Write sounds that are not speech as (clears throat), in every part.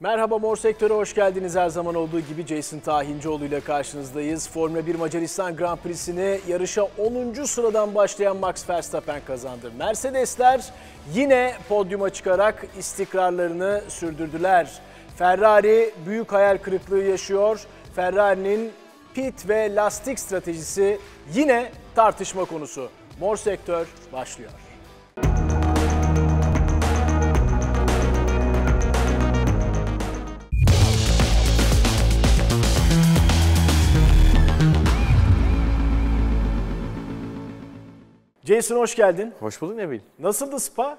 Merhaba Mor Sektör'e hoş geldiniz. Her zaman olduğu gibi Jason Tahincioğlu ile karşınızdayız. Formula 1 Macaristan Grand Prix'sini yarışa 10. sıradan başlayan Max Verstappen kazandı. Mercedesler yine podyuma çıkarak istikrarlarını sürdürdüler. Ferrari büyük hayal kırıklığı yaşıyor. Ferrari'nin pit ve lastik stratejisi yine tartışma konusu. Mor Sektör başlıyor. Jason hoş geldin. Hoş bulduk Nebil. Nasıldı spa?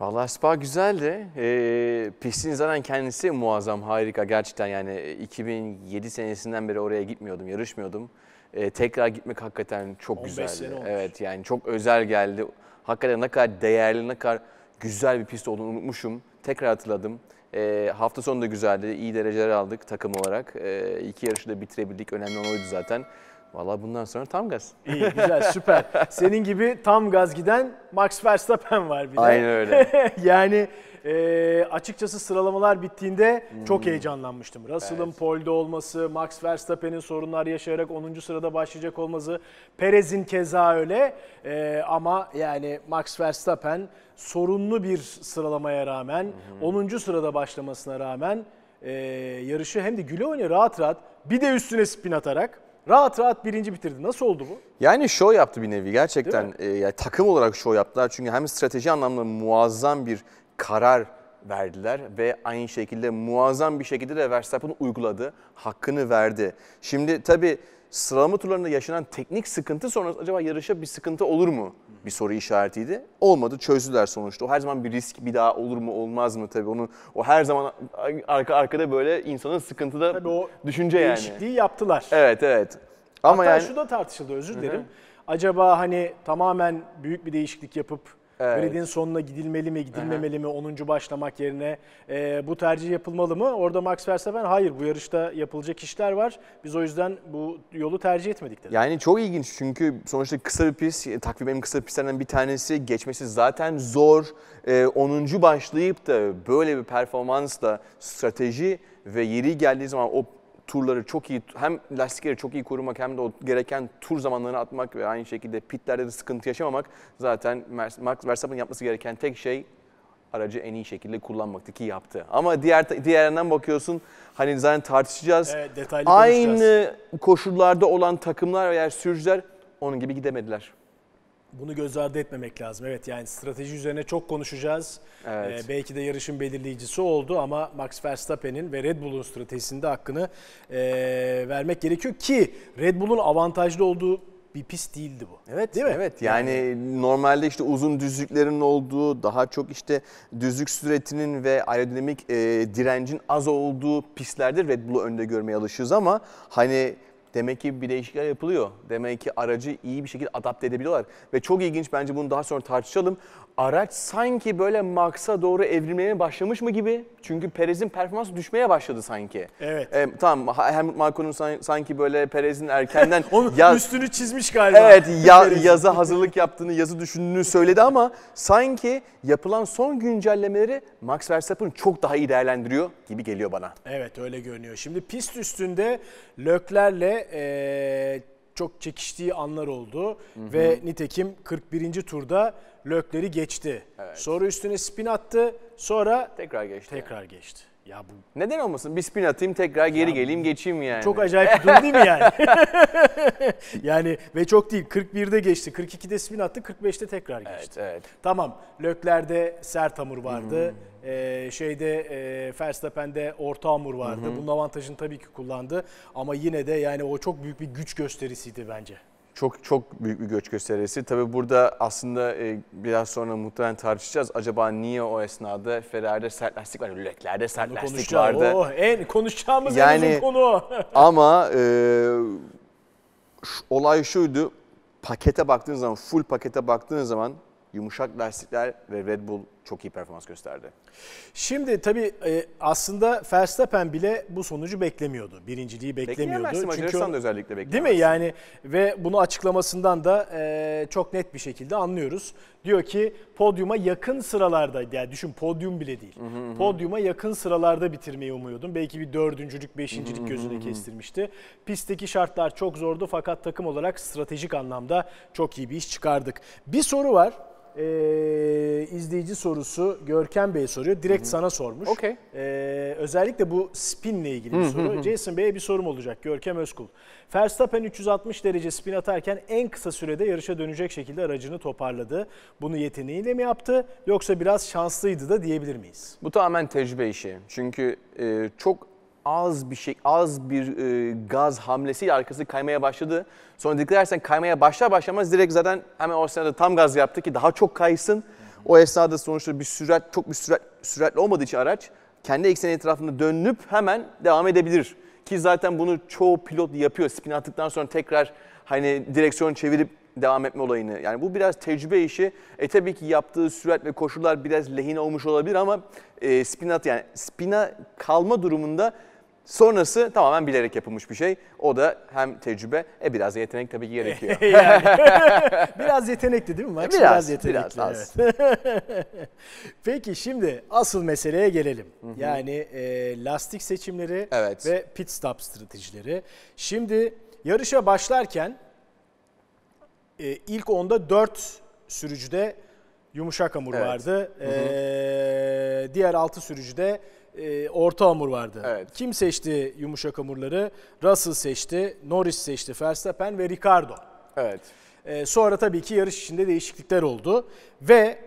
Valla spa güzeldi. E, pistin zaten kendisi muazzam, harika gerçekten. Yani 2007 e, senesinden beri oraya gitmiyordum, yarışmıyordum. E, tekrar gitmek hakikaten çok 15 güzeldi. Sene olmuş. Evet yani çok özel geldi. Hakikaten ne kadar değerli, ne kadar güzel bir pist olduğunu unutmuşum. Tekrar hatırladım. E, hafta sonu da güzeldi. İyi dereceler aldık takım olarak. E, iki yarışı da bitirebildik. Önemli olan oydu zaten. Vallahi bundan sonra tam gaz. İyi güzel süper. (laughs) Senin gibi tam gaz giden Max Verstappen var bir de. Aynen öyle. (laughs) yani e, açıkçası sıralamalar bittiğinde hmm. çok heyecanlanmıştım. Russell'ın evet. pole'de olması, Max Verstappen'in sorunlar yaşayarak 10. sırada başlayacak olması, Perez'in keza öyle. E, ama yani Max Verstappen sorunlu bir sıralamaya rağmen, hmm. 10. sırada başlamasına rağmen e, yarışı hem de güle oynaya rahat rahat bir de üstüne spin atarak Rahat rahat birinci bitirdi. Nasıl oldu bu? Yani şov yaptı bir nevi gerçekten. E, ee, yani takım olarak şov yaptılar. Çünkü hem strateji anlamında muazzam bir karar verdiler ve aynı şekilde muazzam bir şekilde de Verstappen uyguladı. Hakkını verdi. Şimdi tabii sıralama turlarında yaşanan teknik sıkıntı sonrası acaba yarışa bir sıkıntı olur mu? Bir soru işaretiydi. Olmadı çözdüler sonuçta. O her zaman bir risk bir daha olur mu olmaz mı tabii onu o her zaman arka arkada böyle insanın sıkıntıda tabii o düşünce yani. Değişikliği yaptılar. Evet evet. Ama Hatta yani... şu da tartışıldı özür dilerim. Hı-hı. Acaba hani tamamen büyük bir değişiklik yapıp Evet. Grid'in sonuna gidilmeli mi, gidilmemeli Aha. mi, 10. başlamak yerine e, bu tercih yapılmalı mı? Orada Max Verstappen hayır bu yarışta yapılacak işler var. Biz o yüzden bu yolu tercih etmedik dedi. Yani çok ilginç çünkü sonuçta kısa bir pist, e, takvim en kısa pistlerden bir tanesi geçmesi zaten zor. E, 10. başlayıp da böyle bir performansla strateji ve yeri geldiği zaman o turları çok iyi hem lastikleri çok iyi korumak hem de o gereken tur zamanlarını atmak ve aynı şekilde pitlerde de sıkıntı yaşamamak zaten Max Verstappen'in yapması gereken tek şey aracı en iyi şekilde kullanmaktı ki yaptı. Ama diğer diğer yandan bakıyorsun hani zaten tartışacağız. Evet, detaylı Aynı koşullarda olan takımlar veya sürücüler onun gibi gidemediler. Bunu göz ardı etmemek lazım. Evet yani strateji üzerine çok konuşacağız. Evet. Ee, belki de yarışın belirleyicisi oldu ama Max Verstappen'in ve Red Bull'un stratejisinde hakkını e, vermek gerekiyor ki Red Bull'un avantajlı olduğu bir pist değildi bu. Evet değil mi? Evet yani, yani normalde işte uzun düzlüklerin olduğu, daha çok işte düzlük süretinin ve aerodinamik e, direncin az olduğu pistlerde Red Bull'u önde görmeye alışığız ama hani Demek ki bir değişiklikler yapılıyor. Demek ki aracı iyi bir şekilde adapte edebiliyorlar. Ve çok ilginç bence bunu daha sonra tartışalım araç sanki böyle Max'a doğru evrilmeye başlamış mı gibi. Çünkü Perez'in performansı düşmeye başladı sanki. Evet. E, tamam Helmut Marko'nun sanki böyle Perez'in erkenden... (laughs) Onun yaz... üstünü çizmiş galiba. Evet (laughs) ya, yaza hazırlık yaptığını, yazı düşündüğünü söyledi ama sanki yapılan son güncellemeleri Max Verstappen çok daha iyi değerlendiriyor gibi geliyor bana. Evet öyle görünüyor. Şimdi pist üstünde Lökler'le... E, çok çekiştiği anlar oldu. Hı hı. Ve nitekim 41. turda Lökleri geçti. Evet. Sonra üstüne spin attı. Sonra tekrar geçti. Tekrar geçti. Ya bu Neden olmasın? Bir spin atayım tekrar geri geleyim geçeyim yani. çok acayip bir durum değil mi yani? (laughs) yani ve çok değil 41'de geçti, 42'de spin attı, 45'te tekrar geçti. Evet evet. Tamam. Lökler'de sert hamur vardı. Ee, şeyde e, Verstappen'de orta hamur vardı. Bunun avantajını tabii ki kullandı ama yine de yani o çok büyük bir güç gösterisiydi bence çok çok büyük bir göç gösterisi. Tabii burada aslında e, biraz sonra muhtemelen tartışacağız. Acaba niye o esnada Ferrari'de sert lastik var, Leclerc'de sert Onu lastik vardı? Oh, en konuşacağımız yani, en uzun konu. (laughs) ama e, şu, olay şuydu. Pakete baktığın zaman, full pakete baktığın zaman yumuşak lastikler ve Red Bull çok iyi performans gösterdi. Şimdi tabii e, aslında Verstappen bile bu sonucu beklemiyordu. Birinciliği beklemiyordu. Çünkü Macaristan'da özellikle beklemiyordu. Değil mi yani ve bunu açıklamasından da e, çok net bir şekilde anlıyoruz. Diyor ki podyuma yakın sıralarda yani düşün podyum bile değil. Hı hı Podyuma yakın sıralarda bitirmeyi umuyordum. Belki bir dördüncülük, beşincilik hı hı gözüne kestirmişti. Pistteki şartlar çok zordu fakat takım olarak stratejik anlamda çok iyi bir iş çıkardık. Bir soru var. Ee, e, izleyici sorusu Görkem Bey soruyor. Direkt Hı-hı. sana sormuş. Okay. E, ee, özellikle bu spinle ilgili bir Hı-hı. soru. Jason Bey'e bir sorum olacak. Görkem Özkul. Verstappen 360 derece spin atarken en kısa sürede yarışa dönecek şekilde aracını toparladı. Bunu yeteneğiyle mi yaptı yoksa biraz şanslıydı da diyebilir miyiz? Bu tamamen tecrübe işi. Çünkü e, çok az bir şey, az bir e, gaz hamlesiyle arkası kaymaya başladı. Sonra dikkat edersen kaymaya başlar başlamaz direkt zaten hemen o sırada tam gaz yaptı ki daha çok kaysın. O esnada sonuçta bir sürat, çok bir sürat, süratli olmadığı için araç kendi ekseni etrafında dönüp hemen devam edebilir. Ki zaten bunu çoğu pilot yapıyor. Spin attıktan sonra tekrar hani direksiyon çevirip devam etme olayını. Yani bu biraz tecrübe işi. E tabii ki yaptığı sürat ve koşullar biraz lehine olmuş olabilir ama e, at yani spina kalma durumunda Sonrası tamamen bilerek yapılmış bir şey. O da hem tecrübe, e biraz yetenek tabii gerekiyor. (laughs) yani. (laughs) biraz yetenekli değil mi Max? E, biraz, biraz yetenekli. Biraz Evet. (laughs) Peki şimdi asıl meseleye gelelim. Hı hı. Yani e, lastik seçimleri evet. ve pit stop stratejileri. Şimdi yarışa başlarken e, ilk onda 4 sürücüde yumuşak hamur evet. vardı. E, diğer 6 sürücüde e, orta hamur vardı. Evet. Kim seçti yumuşak hamurları? Russell seçti, Norris seçti, Verstappen ve Ricardo. Evet. E, sonra tabii ki yarış içinde değişiklikler oldu ve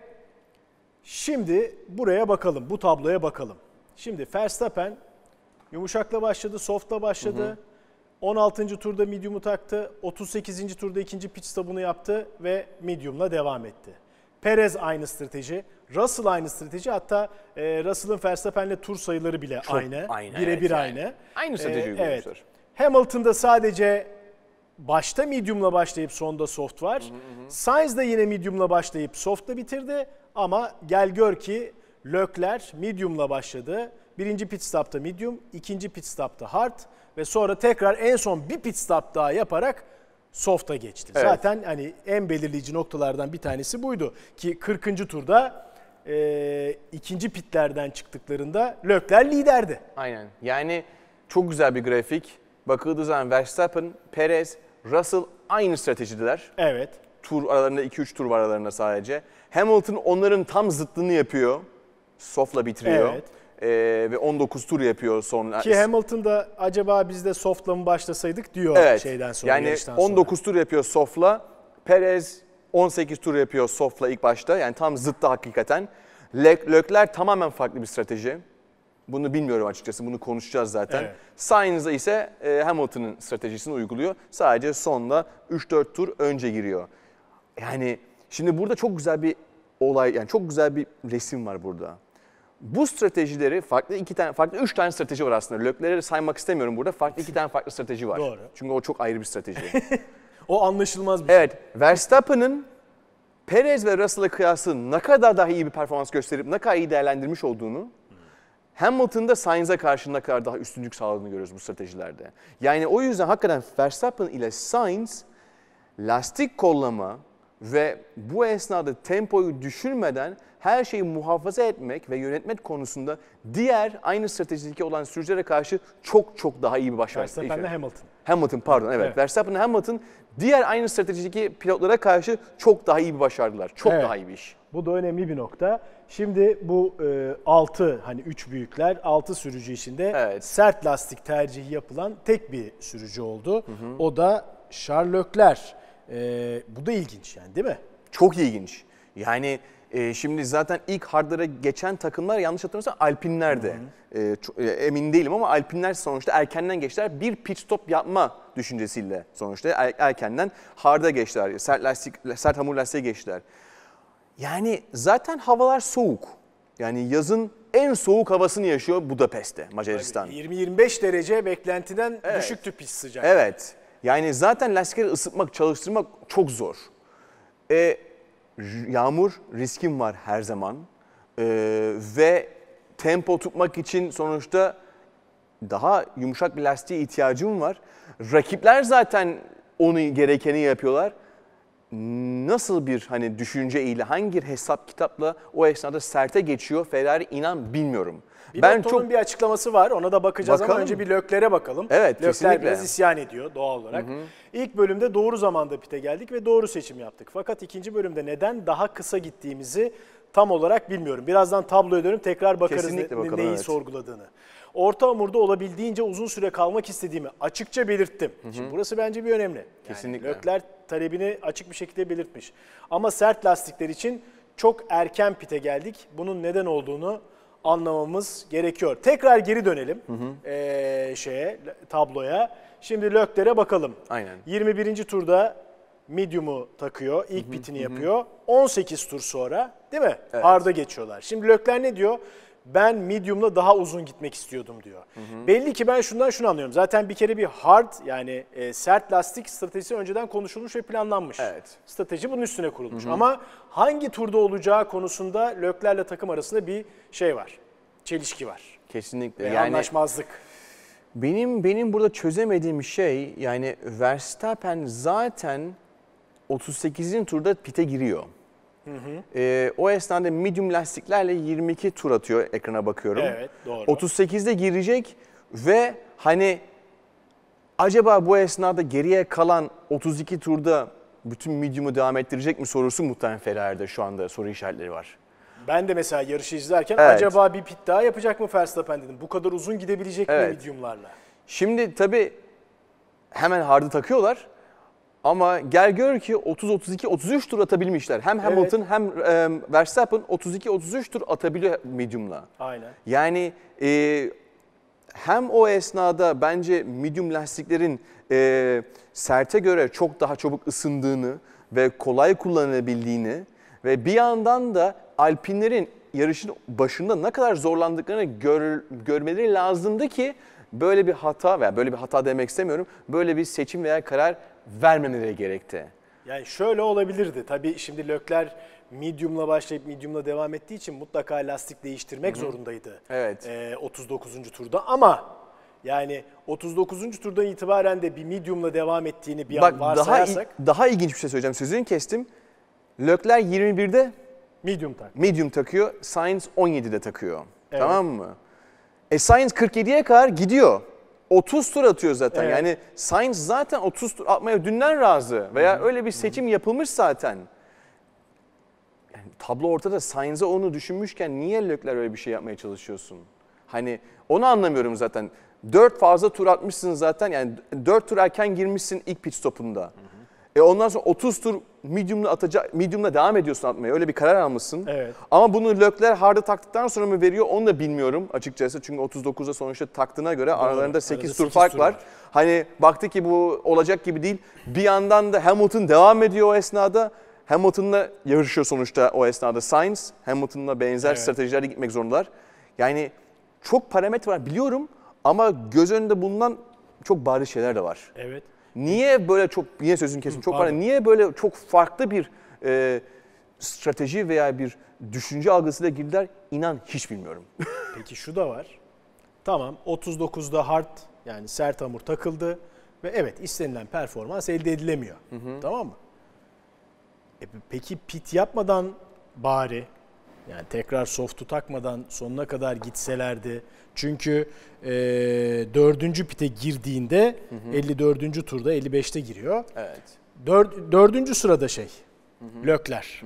şimdi buraya bakalım, bu tabloya bakalım. Şimdi Verstappen yumuşakla başladı, softla başladı. Hı hı. 16. turda medium'u taktı. 38. turda ikinci pit stop'unu yaptı ve medium'la devam etti. Perez aynı strateji. Russell aynı strateji. Hatta e, Russell'ın Verstappen'le tur sayıları bile Çok aynı. aynı Birebir evet, yani. aynı. Aynı e, strateji ee, uygulamışlar. Evet. Hamilton'da sadece başta medium'la başlayıp sonda soft var. Hı hı. Sainz de yine medium'la başlayıp soft'la bitirdi. Ama gel gör ki Lökler medium'la başladı. Birinci pit stopta medium, ikinci pit stopta hard ve sonra tekrar en son bir pit stop daha yaparak soft'a geçti. Evet. Zaten hani en belirleyici noktalardan bir tanesi buydu ki 40. turda e, ikinci pitlerden çıktıklarında Lökler liderdi. Aynen. Yani çok güzel bir grafik. Bakıldığı zaman Verstappen, Perez, Russell aynı stratejidiler. Evet. Tur aralarında 2-3 tur var aralarında sadece. Hamilton onların tam zıttını yapıyor. Soft'la bitiriyor. Evet e, ve 19 tur yapıyor son. Ki Hamilton da acaba biz de softla mı başlasaydık diyor evet, şeyden sonra. Yani 19 sonra. tur yapıyor softla. Perez 18 tur yapıyor softla ilk başta. Yani tam zıttı hakikaten. Lökler tamamen farklı bir strateji. Bunu bilmiyorum açıkçası. Bunu konuşacağız zaten. Evet. Sainz'da ise e, Hamilton'ın stratejisini uyguluyor. Sadece sonda 3-4 tur önce giriyor. Yani şimdi burada çok güzel bir olay yani çok güzel bir resim var burada bu stratejileri farklı iki tane, farklı üç tane strateji var aslında. Lökleri saymak istemiyorum burada. Farklı iki tane farklı strateji var. Doğru. Çünkü o çok ayrı bir strateji. (laughs) o anlaşılmaz bir şey. Evet. Verstappen'ın Perez ve Russell'a kıyası ne kadar daha iyi bir performans gösterip ne kadar iyi değerlendirmiş olduğunu Hamilton'da Sainz'a karşı ne kadar daha üstünlük sağladığını görüyoruz bu stratejilerde. Yani o yüzden hakikaten Verstappen ile Sainz lastik kollama ve bu esnada tempoyu düşürmeden her şeyi muhafaza etmek ve yönetmek konusunda diğer aynı stratejideki olan sürücülere karşı çok çok daha iyi bir başarı. Verstappen'le Hamilton. Hamilton pardon evet. evet. Verstappen Hamilton diğer aynı stratejideki pilotlara karşı çok daha iyi bir başardılar. Çok evet. daha iyi bir iş. Bu da önemli bir nokta. Şimdi bu e, hani 3 büyükler 6 sürücü içinde evet. sert lastik tercihi yapılan tek bir sürücü oldu. Hı hı. O da Charles Leclerc. E, bu da ilginç yani değil mi? Çok ilginç. Yani e, şimdi zaten ilk hardlara geçen takımlar yanlış hatırlamıyorsam Alpinler'di. E, çok, e, emin değilim ama Alpinler sonuçta erkenden geçtiler. Bir pit stop yapma düşüncesiyle sonuçta er, erkenden harda geçtiler. Sert, lastik, sert hamur lastiğe geçtiler. Yani zaten havalar soğuk. Yani yazın en soğuk havasını yaşıyor Budapest'te Macaristan. 20-25 derece beklentiden evet. düşüktü pist sıcaklığı. Evet. Yani zaten lastikleri ısıtmak, çalıştırmak çok zor. E, yağmur riskim var her zaman e, ve tempo tutmak için sonuçta daha yumuşak bir lastiğe ihtiyacım var. Rakipler zaten onu gerekeni yapıyorlar. Nasıl bir hani düşünce ile hangi hesap kitapla o esnada serte geçiyor Ferrari inan bilmiyorum ben çok bir açıklaması var. Ona da bakacağız bakalım ama önce bir Lökler'e bakalım. Evet, Lökler kesinlikle. biraz isyan ediyor doğal olarak. Hı hı. İlk bölümde doğru zamanda pite geldik ve doğru seçim yaptık. Fakat ikinci bölümde neden daha kısa gittiğimizi tam olarak bilmiyorum. Birazdan tabloya dönüp tekrar bakarız ne, bakalım, neyi evet. sorguladığını. Orta hamurda olabildiğince uzun süre kalmak istediğimi açıkça belirttim. Hı hı. Şimdi burası bence bir önemli. Yani Kesinlikle. Lökler talebini açık bir şekilde belirtmiş. Ama sert lastikler için çok erken pite geldik. Bunun neden olduğunu anlamamız gerekiyor. Tekrar geri dönelim hı hı. E, şeye tabloya. Şimdi Lökler'e bakalım. Aynen. 21. turda medium'u takıyor, ilk hı hı, bitini hı. yapıyor. 18 tur sonra değil mi? Evet. Hard'a geçiyorlar. Şimdi Lökler ne diyor? ben medium'la daha uzun gitmek istiyordum diyor. Hı hı. Belli ki ben şundan şunu anlıyorum. Zaten bir kere bir hard yani e, sert lastik stratejisi önceden konuşulmuş ve planlanmış. Evet. Strateji bunun üstüne kurulmuş. Hı hı. Ama hangi turda olacağı konusunda Lökler'le takım arasında bir şey var. Çelişki var. Kesinlikle. Ve yani anlaşmazlık. Benim benim burada çözemediğim şey yani Verstappen zaten 38. turda pite giriyor. Hı hı. E, ee, o esnada medium lastiklerle 22 tur atıyor ekrana bakıyorum. Evet doğru. 38'de girecek ve hani acaba bu esnada geriye kalan 32 turda bütün medium'u devam ettirecek mi sorusu muhtemelen Ferrari'de şu anda soru işaretleri var. Ben de mesela yarışı izlerken evet. acaba bir pit daha yapacak mı Verstappen dedim. Bu kadar uzun gidebilecek evet. mi medium'larla? Şimdi tabii hemen hardı takıyorlar. Ama gel gör ki 30-32-33 tur atabilmişler. Hem Hamilton evet. hem e, Verstappen 32-33 tur atabiliyor medium'la. Aynen. Yani e, hem o esnada bence medium lastiklerin e, serte göre çok daha çabuk ısındığını ve kolay kullanabildiğini ve bir yandan da Alpinlerin yarışın başında ne kadar zorlandıklarını gör, görmeleri lazımdı ki böyle bir hata veya böyle bir hata demek istemiyorum. Böyle bir seçim veya karar vermemeleri gerekti. Yani şöyle olabilirdi. Tabii şimdi Lökler medium'la başlayıp medium'la devam ettiği için mutlaka lastik değiştirmek Hı-hı. zorundaydı. Evet. E, ee, 39. turda ama yani 39. turdan itibaren de bir medium'la devam ettiğini bir Bak, an varsayarsak. Daha, daha ilginç bir şey söyleyeceğim. Sözünü kestim. Lökler 21'de medium tak. Medium takıyor. Science 17'de takıyor. Evet. Tamam mı? E Science 47'ye kadar gidiyor. 30 tur atıyor zaten. Evet. Yani Sainz zaten 30 tur atmaya dünden razı veya hı öyle bir seçim hı yapılmış zaten. Yani tablo ortada Sainz'e onu düşünmüşken niye Lökler öyle bir şey yapmaya çalışıyorsun? Hani onu anlamıyorum zaten. 4 fazla tur atmışsın zaten yani 4 tur erken girmişsin ilk pit stopunda. hı e ondan sonra 30 tur medium'la atacak medium'la devam ediyorsun atmaya. Öyle bir karar almışsın. Evet. Ama bunu Lökler harda taktıktan sonra mı veriyor onu da bilmiyorum açıkçası. Çünkü 39'da sonuçta taktığına göre Doğru. aralarında 8 Arada tur 8 fark tur var. var. Hani baktı ki bu olacak gibi değil. Bir yandan da Hamilton devam ediyor o esnada. Hamilton'la yarışıyor sonuçta o esnada Sainz. Hamilton'la benzer evet. stratejilerle gitmek zorundalar. Yani çok parametre var biliyorum ama göz önünde bulunan çok bariz şeyler de var. Evet. Niye böyle çok, yine sözün kesin çok pardon. niye böyle çok farklı bir e, strateji veya bir düşünce algısıyla girdiler inan hiç bilmiyorum. (laughs) Peki şu da var. Tamam 39'da hard yani sert hamur takıldı ve evet istenilen performans elde edilemiyor. Hı hı. Tamam mı? E, peki pit yapmadan bari yani tekrar softu takmadan sonuna kadar gitselerdi çünkü e, 4. pite girdiğinde hı hı. 54. turda 55'te giriyor. Evet. 4. Dör, sırada şey Lökler.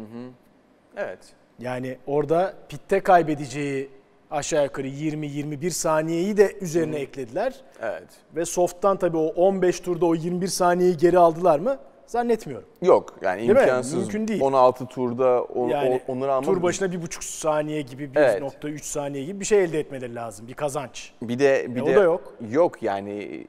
Evet. Yani orada pitte kaybedeceği aşağı yukarı 20-21 saniyeyi de üzerine Hı. eklediler. Evet. Ve soft'tan tabii o 15 turda o 21 saniyeyi geri aldılar mı? zannetmiyorum. Yok yani değil imkansız. Mi? Mümkün değil. 16 turda on, yani, onu almak... Tur başına bir buçuk saniye gibi, bir evet. Nokta üç saniye gibi bir şey elde etmeleri lazım. Bir kazanç. Bir de bir e, de o da yok. Yok yani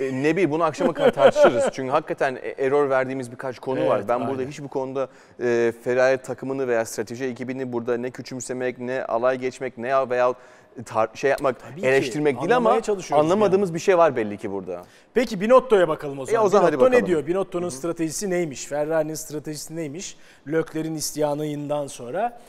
e, ne bir bunu akşama kadar tartışırız. (laughs) Çünkü hakikaten e, error verdiğimiz birkaç konu evet, var. Ben aynen. burada hiçbir konuda e, Ferrari takımını veya strateji ekibini burada ne küçümsemek, ne alay geçmek ne veya tar- şey yapmak, Tabii eleştirmek ki. değil ama Anlamaya çalışıyoruz anlamadığımız bir şey var belli ki burada. Peki Binotto'ya bakalım o e, zaman. E, o zaman hadi Binotto bakalım. ne diyor? Binotto'nun stratejisi neymiş? Ferrari'nin stratejisi neymiş? Lökler'in isyanından sonra.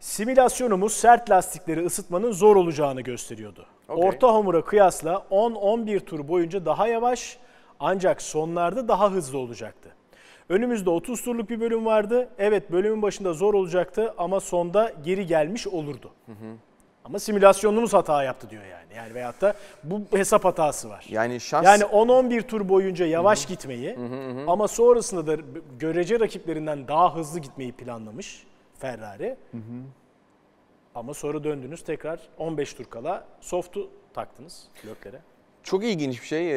Simülasyonumuz sert lastikleri ısıtmanın zor olacağını gösteriyordu. Okey. Orta hamura kıyasla 10-11 tur boyunca daha yavaş ancak sonlarda daha hızlı olacaktı. Önümüzde 30 turluk bir bölüm vardı. Evet bölümün başında zor olacaktı ama sonda geri gelmiş olurdu. Hı hı. Ama simülasyonumuz hata yaptı diyor yani. Yani veyahut da bu hesap hatası var. Yani şans... Yani 10-11 tur boyunca yavaş hı gitmeyi Hı-hı. ama sonrasında da görece rakiplerinden daha hızlı gitmeyi planlamış Ferrari. Hı-hı. Ama sonra döndünüz tekrar 15 tur kala soft'u taktınız löklere. Çok ilginç bir şey.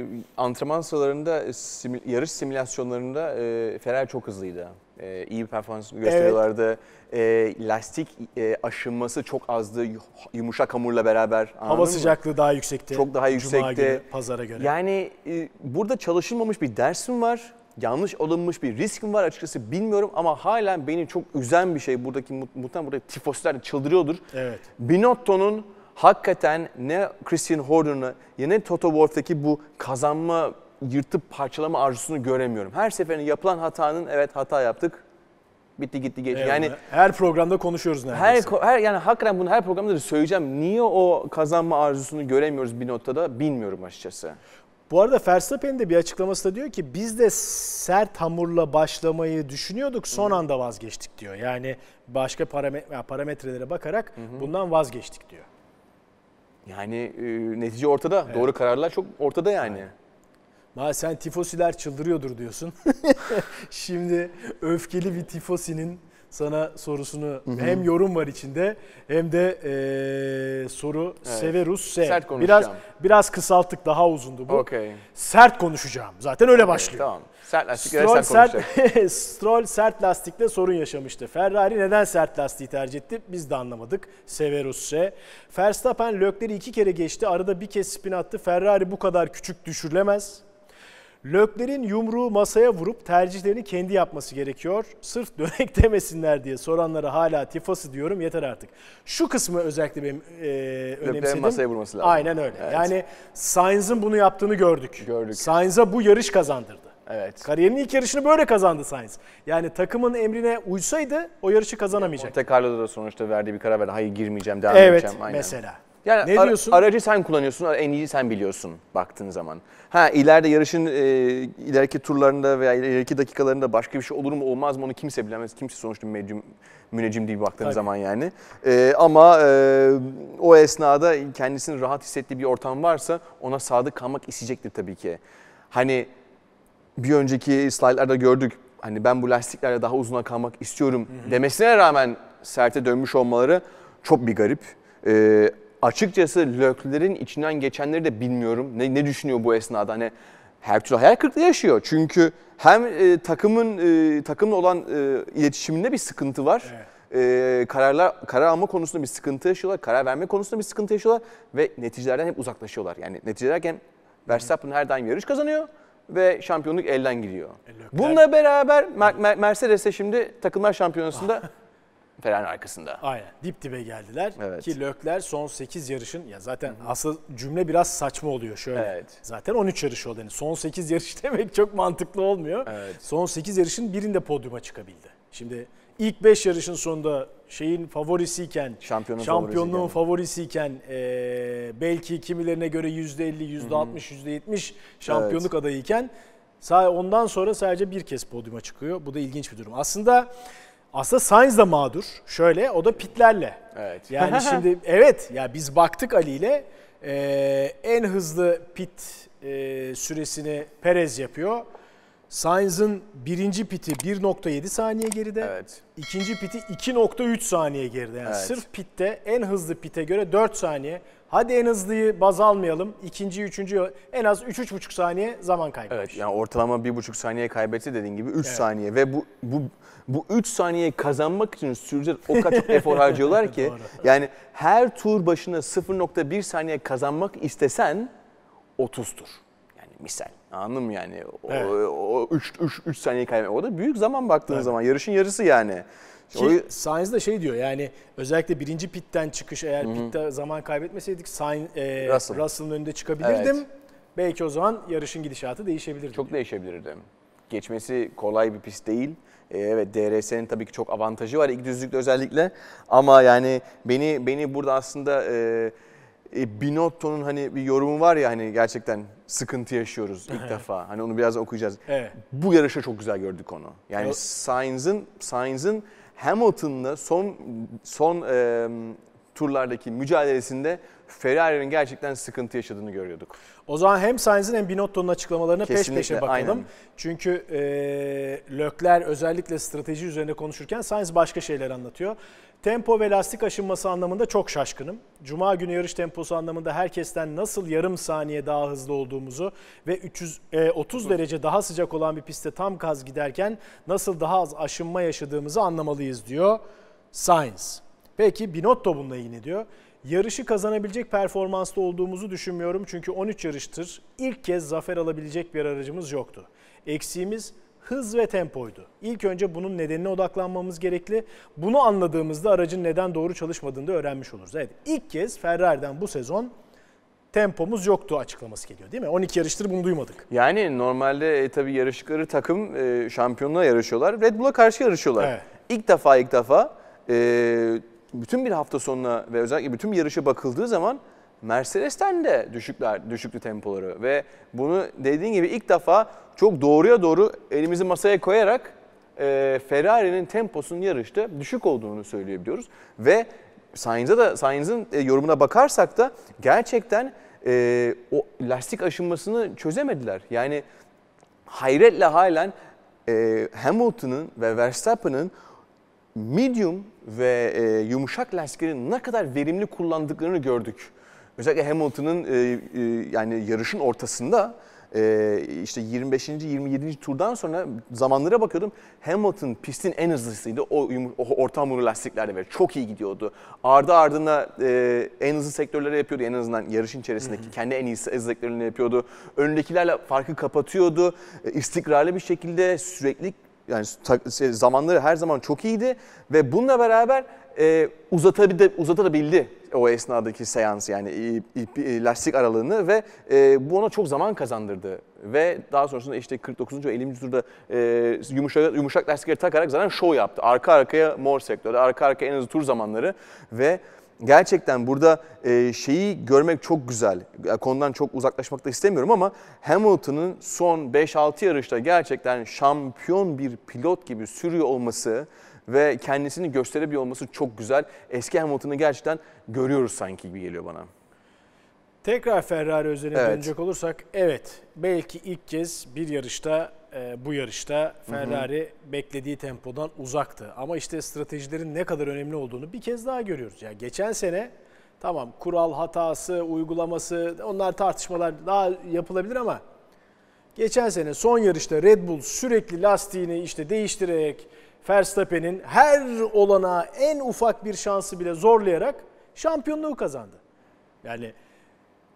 E, antrenman sıralarında simü- yarış simülasyonlarında e, Ferrari çok hızlıydı e, iyi bir performans gösteriyorlardı. Evet. E, lastik e, aşınması çok azdı yumuşak hamurla beraber. Hava sıcaklığı mı? daha yüksekti. Çok daha yüksekti. Cuma günü, pazara göre. Yani e, burada çalışılmamış bir dersim var. Yanlış alınmış bir riskim var açıkçası bilmiyorum ama halen beni çok üzen bir şey buradaki muhtemelen buradaki tifoslar çıldırıyordur. Evet. Binotto'nun hakikaten ne Christian Horner'ı ya ne Toto Wolff'taki bu kazanma yırtıp parçalama arzusunu göremiyorum. Her seferinde yapılan hatanın evet hata yaptık. Bitti gitti geçti. Evet, yani her programda konuşuyoruz neredeyse. Her, her yani hakikaten bunu her programda da söyleyeceğim. Niye o kazanma arzusunu göremiyoruz bir noktada bilmiyorum açıkçası. Bu arada Verstappen'in de bir açıklaması da diyor ki biz de sert hamurla başlamayı düşünüyorduk son Hı-hı. anda vazgeçtik diyor. Yani başka parametre, parametrelere bakarak Hı-hı. bundan vazgeçtik diyor. Yani e, netice ortada. Evet. Doğru kararlar çok ortada yani. hı Ma Sen tifosiler çıldırıyordur diyorsun. (laughs) Şimdi öfkeli bir tifosinin sana sorusunu hı hı. hem yorum var içinde hem de e, soru evet. Severus S. Sert konuşacağım. Biraz biraz kısalttık daha uzundu bu. Okay. Sert konuşacağım. Zaten öyle başlıyor. Evet, tamam. Sert lastikle sert, sert (laughs) Stroll sert lastikle sorun yaşamıştı. Ferrari neden sert lastiği tercih etti? Biz de anlamadık. Severus S. Verstappen Lökleri iki kere geçti. Arada bir kez spin attı. Ferrari bu kadar küçük düşürülemez. Löklerin yumruğu masaya vurup tercihlerini kendi yapması gerekiyor. Sırf dönek (laughs) demesinler diye soranlara hala tifası diyorum yeter artık. Şu kısmı özellikle benim e, önemsedim. Löklerin masaya vurması lazım. Aynen öyle. Evet. Yani Sainz'ın bunu yaptığını gördük. Gördük. Sainz'a bu yarış kazandırdı. Evet. Kariyerinin ilk yarışını böyle kazandı Sainz. Yani takımın emrine uysaydı o yarışı kazanamayacak. Monte Carlo'da da sonuçta verdiği bir karar verdi. Hayır girmeyeceğim, devam evet, edeceğim. Evet mesela. Yani ne ar- diyorsun? Aracı sen kullanıyorsun, en iyi sen biliyorsun baktığın zaman. Ha ileride yarışın e, ileriki turlarında veya ileriki dakikalarında başka bir şey olur mu olmaz mı onu kimse bilemez. Kimse sonuçta müneccim, müneccim değil baktığın Tabii. zaman yani. E, ama e, o esnada kendisini rahat hissettiği bir ortam varsa ona sadık kalmak isteyecektir tabii ki. Hani bir önceki slaytlarda gördük. Hani ben bu lastiklerle daha uzuna kalmak istiyorum Hı-hı. demesine rağmen serte dönmüş olmaları çok bir garip. Ee, açıkçası löklerin içinden geçenleri de bilmiyorum. Ne, ne düşünüyor bu esnada? Hani her türlü hayal kırıklığı yaşıyor. Çünkü hem e, takımın e, takımla olan e, iletişiminde bir sıkıntı var. Evet. E, kararlar karar alma konusunda bir sıkıntı yaşıyorlar. Karar verme konusunda bir sıkıntı yaşıyorlar ve neticelerden hep uzaklaşıyorlar. Yani neticelerken Verstappen her daim yarış kazanıyor ve şampiyonluk elden gidiyor. E, Bununla beraber Mer Mer Mercedes'e şimdi takımlar şampiyonasında (laughs) Ferrari'nin arkasında. Aynen. Dip dibe geldiler. Evet. Ki Lökler son 8 yarışın ya zaten Hı-hı. asıl cümle biraz saçma oluyor şöyle. Evet. Zaten 13 yarış oldu. Yani son 8 yarış demek çok mantıklı olmuyor. Evet. Son 8 yarışın birinde podyuma çıkabildi. Şimdi ilk 5 yarışın sonunda şeyin favorisiyken, şampiyonun, şampiyonluğun favorisiyken, favorisiyken e, belki kimilerine göre %50, %60, Hı-hı. %70 şampiyonluk evet. adayıyken Ondan sonra sadece bir kez podyuma çıkıyor. Bu da ilginç bir durum. Aslında aslında Sainz da mağdur. Şöyle o da pitlerle. Evet. Yani (laughs) şimdi evet ya biz baktık Ali ile e, en hızlı pit e, süresini Perez yapıyor. Sainz'ın birinci piti 1.7 saniye geride. Evet. İkinci piti 2.3 saniye geride. Yani evet. sırf pitte en hızlı pite göre 4 saniye. Hadi en hızlıyı baz almayalım. İkinci, üçüncü en az 3-3,5 saniye zaman kaybetmiş. Evet yani ortalama 1,5 saniye kaybetti dediğin gibi 3 evet. saniye ve bu bu bu 3 saniye kazanmak için sürücüler o kadar çok efor harcıyorlar ki. (laughs) yani her tur başına 0.1 saniye kazanmak istesen 30 tur. Yani misal. Anladın mı yani? O, evet. o 3, saniye kaybetmek. O da büyük zaman baktığın evet. zaman. Yarışın yarısı yani. Ki Sainz de şey diyor yani özellikle birinci pitten çıkış eğer Hı-hı. pitte zaman kaybetmeseydik Sainz, e, Russell. Russell'ın önünde çıkabilirdim. Evet. Belki o zaman yarışın gidişatı değişebilirdi. Çok diyor. değişebilirdi. Geçmesi kolay bir pist değil. Ee, evet DRS'nin tabii ki çok avantajı var ilk düzlükte özellikle ama yani beni beni burada aslında e, e Binotto'nun hani bir yorumu var ya hani gerçekten sıkıntı yaşıyoruz ilk defa. Hani onu biraz okuyacağız. Evet. Bu yarışta çok güzel gördük onu. Yani Sainz'ın Sainz'ın Hamilton'la son son e, turlardaki mücadelesinde Ferrari'nin gerçekten sıkıntı yaşadığını görüyorduk. O zaman hem Sainz'in hem Binotto'nun açıklamalarına peş peşe bakalım. Aynen. Çünkü e, Lökler özellikle strateji üzerine konuşurken Sainz başka şeyler anlatıyor. Tempo ve lastik aşınması anlamında çok şaşkınım. Cuma günü yarış temposu anlamında herkesten nasıl yarım saniye daha hızlı olduğumuzu ve 330 e, 30 derece daha sıcak olan bir pistte tam gaz giderken nasıl daha az aşınma yaşadığımızı anlamalıyız diyor Sainz. Peki Binotto bununla ilgili diyor. Yarışı kazanabilecek performansta olduğumuzu düşünmüyorum çünkü 13 yarıştır ilk kez zafer alabilecek bir aracımız yoktu. Eksiğimiz hız ve tempoydu. İlk önce bunun nedenine odaklanmamız gerekli. Bunu anladığımızda aracın neden doğru çalışmadığını da öğrenmiş oluruz. Evet ilk kez Ferrari'den bu sezon tempomuz yoktu açıklaması geliyor değil mi? 12 yarıştır bunu duymadık. Yani normalde e, tabii yarıştıkları takım e, şampiyonluğa yarışıyorlar. Red Bull'a karşı yarışıyorlar. Evet. İlk defa ilk defa e, bütün bir hafta sonuna ve özellikle bütün bir yarışa bakıldığı zaman Mercedes'ten de düşükler, düşüklü tempoları ve bunu dediğin gibi ilk defa çok doğruya doğru elimizi masaya koyarak e, Ferrari'nin temposunun yarışta düşük olduğunu söyleyebiliyoruz. Ve Sainz'a da Sainz'ın e, yorumuna bakarsak da gerçekten e, o lastik aşınmasını çözemediler. Yani hayretle halen e, Hamilton'ın ve Verstappen'ın medium ve e, yumuşak lastikleri ne kadar verimli kullandıklarını gördük. Özellikle Hamilton'ın e, e, yani yarışın ortasında e, işte 25. 27. turdan sonra zamanlara bakıyordum. Hamilton pistin en hızlısıydı o, o orta hamurlu lastiklerde ve çok iyi gidiyordu. Ardı ardına e, en hızlı sektörlere yapıyordu en azından yarışın içerisindeki kendi en iyi hızlıklarını yapıyordu. Öndekilerle farkı kapatıyordu. E, istikrarlı bir şekilde sürekli yani şey, zamanları her zaman çok iyiydi ve bununla beraber e, uzatabildi, uzatabildi o esnadaki seans yani lastik aralığını ve e, bu ona çok zaman kazandırdı. Ve daha sonrasında işte 49. ve 50. turda e, yumuşak, yumuşak lastikleri takarak zaten show yaptı. Arka arkaya mor sektörde, arka arkaya en hızlı tur zamanları ve gerçekten burada e, şeyi görmek çok güzel. Konudan çok uzaklaşmak da istemiyorum ama Hamilton'ın son 5-6 yarışta gerçekten şampiyon bir pilot gibi sürüyor olması ve kendisini gösterebiliyor olması çok güzel. Eski Hamilton'ı gerçekten görüyoruz sanki gibi geliyor bana. Tekrar Ferrari özeline evet. dönecek olursak evet belki ilk kez bir yarışta e, bu yarışta Ferrari hı hı. beklediği tempodan uzaktı. Ama işte stratejilerin ne kadar önemli olduğunu bir kez daha görüyoruz. Ya yani geçen sene tamam kural hatası, uygulaması onlar tartışmalar daha yapılabilir ama geçen sene son yarışta Red Bull sürekli lastiğini işte değiştirerek Verstappen'in her olana en ufak bir şansı bile zorlayarak şampiyonluğu kazandı. Yani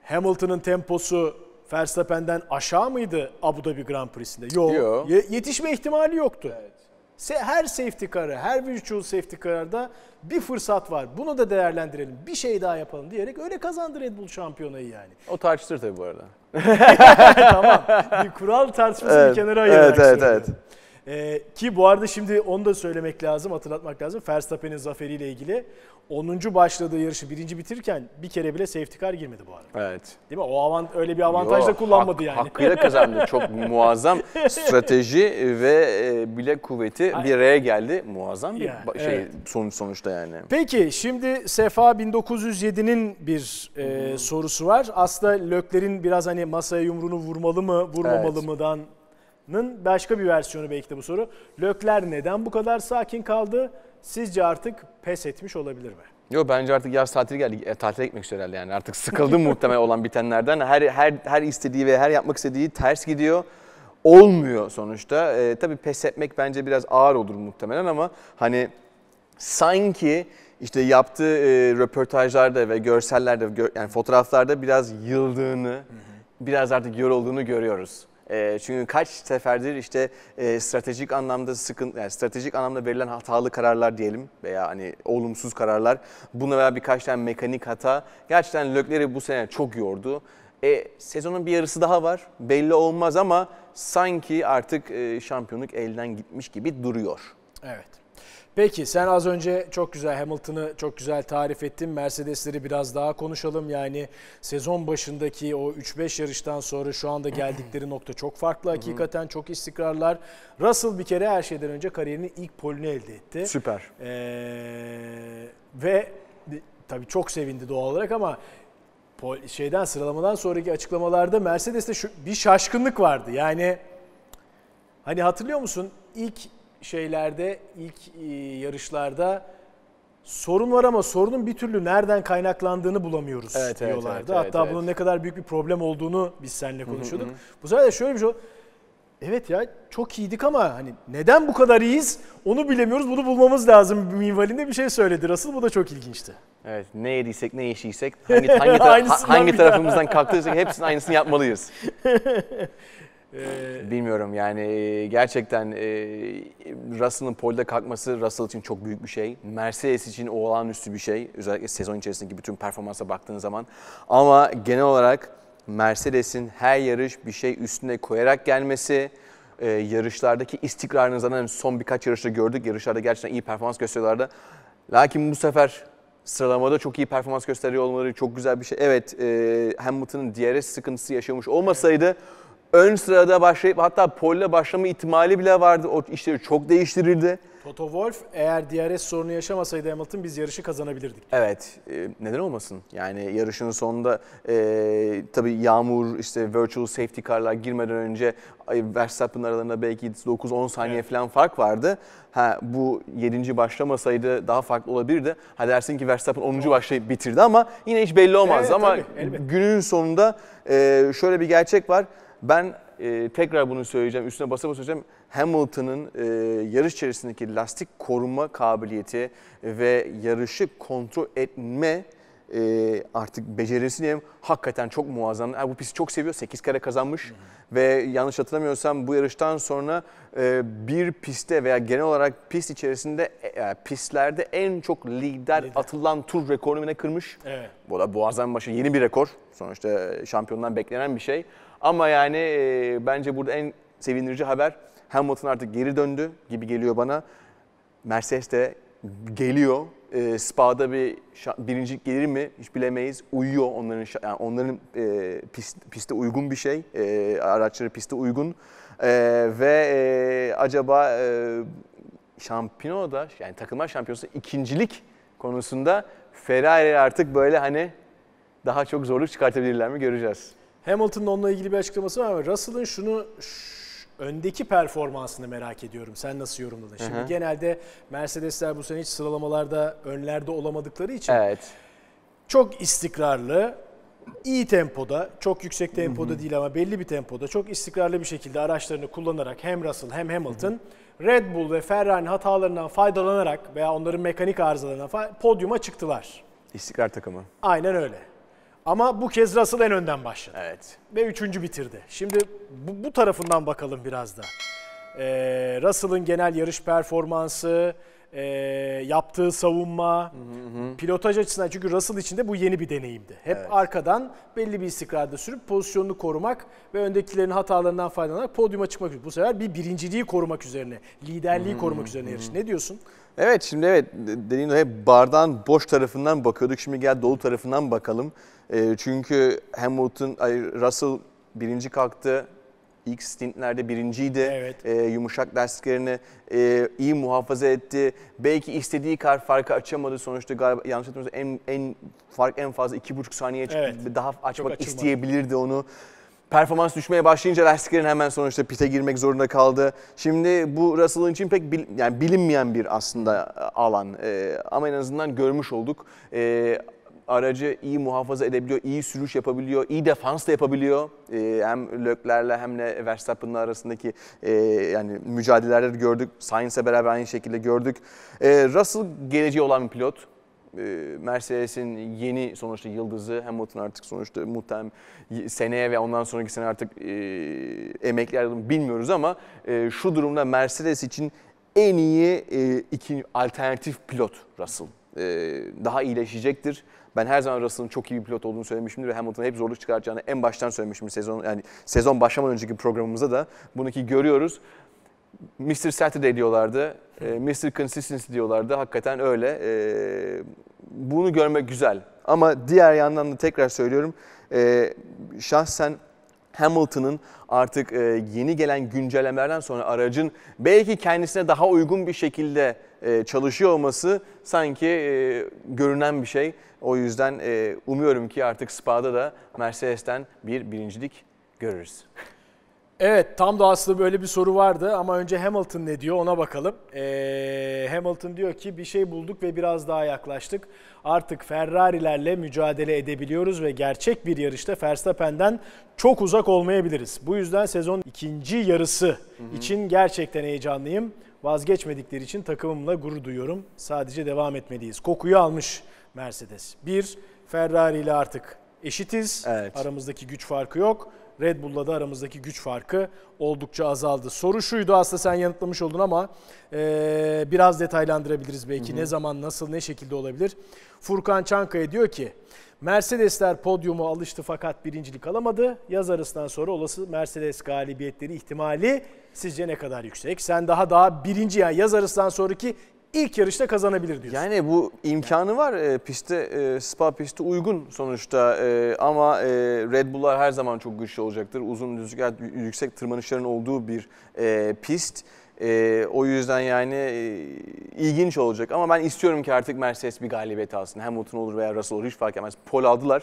Hamilton'ın temposu Verstappen'den aşağı mıydı Abu Dhabi Grand Prix'sinde? Yok. Yo. Ye- yetişme ihtimali yoktu. Evet. her safety car'ı, her virtual safety car'da bir fırsat var. Bunu da değerlendirelim. Bir şey daha yapalım diyerek öyle kazandı Red Bull şampiyonayı yani. O tartışılır tabii bu arada. (laughs) tamam. Bir kural tartışması evet, kenara ayırarak evet, evet, söylüyorum. evet. Ee, ki bu arada şimdi onu da söylemek lazım, hatırlatmak lazım. Verstappen'in zaferiyle ilgili 10. başladığı yarışı birinci bitirken bir kere bile safety car girmedi bu arada. Evet. Değil mi? O avant öyle bir avantaj da kullanmadı hak, yani. Hakkıyla kazandı. Çok (laughs) muazzam strateji ve e, bile kuvveti bir araya geldi. Muazzam bir yani, şey evet. sonuç sonuçta yani. Peki şimdi Sefa 1907'nin bir e, hmm. sorusu var. Aslında Lökler'in biraz hani masaya yumruğunu vurmalı mı, vurmamalı evet. mıdan Nın başka bir versiyonu belki de bu soru. Lökler neden bu kadar sakin kaldı? Sizce artık pes etmiş olabilir mi? Yok bence artık yaz tatili geldi. E, tatile gitmek üzere herhalde yani. Artık sıkıldı (laughs) muhtemelen olan bitenlerden. Her her her istediği ve her yapmak istediği ters gidiyor. Olmuyor sonuçta. E, tabii pes etmek bence biraz ağır olur muhtemelen ama hani sanki işte yaptığı e, röportajlarda ve görsellerde gör, yani fotoğraflarda biraz yıldığını, biraz artık yorulduğunu görüyoruz. Ee, çünkü kaç seferdir işte e, stratejik anlamda sıkıntı, yani stratejik anlamda verilen hatalı kararlar diyelim veya hani olumsuz kararlar. Buna veya birkaç tane mekanik hata gerçekten Lökleri bu sene çok yordu. E, sezonun bir yarısı daha var. Belli olmaz ama sanki artık e, şampiyonluk elden gitmiş gibi duruyor. Evet. Peki sen az önce çok güzel Hamilton'ı çok güzel tarif ettin. Mercedes'leri biraz daha konuşalım. Yani sezon başındaki o 3-5 yarıştan sonra şu anda geldikleri (clears throat) nokta çok farklı. Hakikaten çok istikrarlar. Russell bir kere her şeyden önce kariyerinin ilk polünü elde etti. Süper. Ee, ve tabii çok sevindi doğal olarak ama şeyden sıralamadan sonraki açıklamalarda Mercedes'te şu, bir şaşkınlık vardı. Yani hani hatırlıyor musun ilk şeylerde, ilk e, yarışlarda sorun var ama sorunun bir türlü nereden kaynaklandığını bulamıyoruz evet, diyorlardı. Evet, evet, Hatta evet, bunun evet. ne kadar büyük bir problem olduğunu biz seninle konuşuyorduk. Hı hı. Bu sefer de şöyle bir şey Evet ya çok iyiydik ama hani neden bu kadar iyiyiz onu bilemiyoruz bunu bulmamız lazım minvalinde bir şey söyledi Asıl bu da çok ilginçti. Evet ne yediysek ne yeşiysek (laughs) hangi, hangi, (laughs) tara hangi tarafımızdan kalktıysak hepsinin aynısını yapmalıyız. (laughs) Ee, Bilmiyorum yani e, gerçekten e, Russell'ın polde kalkması Russell için çok büyük bir şey. Mercedes için o olağanüstü bir şey. Özellikle sezon içerisindeki bütün performansa baktığın zaman. Ama genel olarak Mercedes'in her yarış bir şey üstüne koyarak gelmesi, e, yarışlardaki istikrarını zaten son birkaç yarışta gördük. Yarışlarda gerçekten iyi performans gösteriyorlardı. Lakin bu sefer sıralamada çok iyi performans gösteriyor olmaları çok güzel bir şey. Evet e, Hamilton'ın DRS sıkıntısı yaşamış olmasaydı... Evet ön sırada başlayıp hatta pole başlama ihtimali bile vardı. O işleri çok değiştirildi. Toto Wolff eğer DRS sorunu yaşamasaydı Hamilton biz yarışı kazanabilirdik. Evet. E, neden olmasın? Yani yarışın sonunda e, tabii yağmur, işte virtual safety car'lar girmeden önce Verstappen aralarında belki 9-10 saniye evet. falan fark vardı. Ha, bu 7. başlamasaydı daha farklı olabilirdi. Ha dersin ki Verstappen 10. Tamam. başlayıp bitirdi ama yine hiç belli olmazdı Evet, ama tabii, günün sonunda e, şöyle bir gerçek var ben e, tekrar bunu söyleyeceğim, üstüne basa basa söyleyeceğim. Hamilton'ın e, yarış içerisindeki lastik koruma kabiliyeti ve yarışı kontrol etme e, artık becerisi diyeyim hakikaten çok muazzam. Yani bu pisti çok seviyor. 8 kere kazanmış hmm. ve yanlış hatırlamıyorsam bu yarıştan sonra e, bir piste veya genel olarak pist içerisinde e, pistlerde en çok lider, lider atılan tur rekorunu kırmış. Evet. Bu da muazzam başı yeni bir rekor. Sonuçta e, şampiyondan beklenen bir şey. Ama yani e, bence burada en sevindirici haber Hamilton artık geri döndü gibi geliyor bana. Mercedes de geliyor. E, Spa'da bir birincilik gelir mi hiç bilemeyiz. Uyuyor onların yani onların e, pist, piste uygun bir şey. E, araçları piste uygun. E, ve e, acaba e, şampiyonada yani takımlar şampiyonası ikincilik konusunda Ferrari artık böyle hani daha çok zorluk çıkartabilirler mi göreceğiz. Hamilton'ın onunla ilgili bir açıklaması var ama Russell'ın şunu öndeki performansını merak ediyorum. Sen nasıl yorumladın? Şimdi Hı-hı. genelde Mercedesler bu sene hiç sıralamalarda önlerde olamadıkları için evet. çok istikrarlı, iyi tempoda, çok yüksek tempoda Hı-hı. değil ama belli bir tempoda çok istikrarlı bir şekilde araçlarını kullanarak hem Russell hem Hamilton Hı-hı. Red Bull ve Ferrari'nin hatalarından faydalanarak veya onların mekanik arızalarından faydalanarak podyuma çıktılar. İstikrar takımı. Aynen öyle. Ama bu kez Russell en önden başladı. Evet. Ve üçüncü bitirdi. Şimdi bu, bu tarafından bakalım biraz da. Ee, Russell'ın genel yarış performansı, e, yaptığı savunma, hı hı. pilotaj açısından çünkü Russell için de bu yeni bir deneyimdi. Hep evet. arkadan belli bir istikrarda sürüp pozisyonunu korumak ve öndekilerin hatalarından faydalanarak podyuma çıkmak üzere. Bu sefer bir birinciliği korumak üzerine, liderliği hı hı. korumak üzerine yarış. Ne diyorsun? Evet şimdi evet dediğim hep bardan boş tarafından bakıyorduk. Şimdi gel dolu tarafından bakalım. E, çünkü Hamilton, ay, Russell birinci kalktı. İlk stintlerde birinciydi. Evet. E, yumuşak lastiklerini e, iyi muhafaza etti. Belki istediği kar farkı açamadı. Sonuçta galiba yanlış hatırlamıyorsam en, en fark en fazla iki buçuk saniye evet. daha açmak isteyebilirdi onu performans düşmeye başlayınca lastiklerin hemen sonuçta pite girmek zorunda kaldı. Şimdi bu Russell'ın için pek bil, yani bilinmeyen bir aslında e, alan e, ama en azından görmüş olduk. E, aracı iyi muhafaza edebiliyor, iyi sürüş yapabiliyor, iyi defans da yapabiliyor. E, hem Lökler'le hem de Verstappen'la arasındaki e, yani mücadeleleri gördük. Sainz'e beraber aynı şekilde gördük. E, Russell geleceği olan bir pilot. Ee, Mercedes'in yeni sonuçta yıldızı Hamilton artık sonuçta muhtemelen seneye ve ondan sonraki sene artık e, emekli ayrılım bilmiyoruz ama e, şu durumda Mercedes için en iyi e, iki alternatif pilot Russell. daha iyileşecektir. Ben her zaman Russell'ın çok iyi bir pilot olduğunu söylemişimdir ve Hamilton'a hep zorluk çıkaracağını en baştan söylemişim sezon yani sezon başlamadan önceki programımızda da bunu ki görüyoruz. Mr. Saturday diyorlardı. E, Mr. Consistency diyorlardı. Hakikaten öyle. E, bunu görmek güzel. Ama diğer yandan da tekrar söylüyorum. E, şahsen Hamilton'ın artık e, yeni gelen güncellemelerden sonra aracın belki kendisine daha uygun bir şekilde e, çalışıyor olması sanki e, görünen bir şey. O yüzden e, umuyorum ki artık Spa'da da Mercedes'ten bir birincilik görürüz. Evet tam da aslında böyle bir soru vardı ama önce Hamilton ne diyor ona bakalım. Ee, Hamilton diyor ki bir şey bulduk ve biraz daha yaklaştık. Artık Ferrari'lerle mücadele edebiliyoruz ve gerçek bir yarışta Verstappen'den çok uzak olmayabiliriz. Bu yüzden sezon ikinci yarısı için gerçekten heyecanlıyım. Vazgeçmedikleri için takımımla gurur duyuyorum. Sadece devam etmeliyiz. Kokuyu almış Mercedes. Bir, Ferrari ile artık eşitiz. Evet. Aramızdaki güç farkı yok. Red Bull'la da aramızdaki güç farkı oldukça azaldı. Soru şuydu aslında sen yanıtlamış oldun ama e, biraz detaylandırabiliriz belki. Hı hı. Ne zaman, nasıl, ne şekilde olabilir? Furkan Çankaya diyor ki Mercedesler podyumu alıştı fakat birincilik alamadı. Yaz arasından sonra olası Mercedes galibiyetleri ihtimali sizce ne kadar yüksek? Sen daha daha birinci yani yaz arasından sonraki ilk yarışta kazanabilir diyorsun. Yani bu imkanı var e, pistte e, spa pisti uygun sonuçta e, ama e, Red Bull'lar her zaman çok güçlü olacaktır. Uzun düzlükler yüksek tırmanışların olduğu bir e, pist. E, o yüzden yani e, ilginç olacak ama ben istiyorum ki artık Mercedes bir galibiyet alsın. Hamilton olur veya Russell olur hiç fark etmez. Pol aldılar.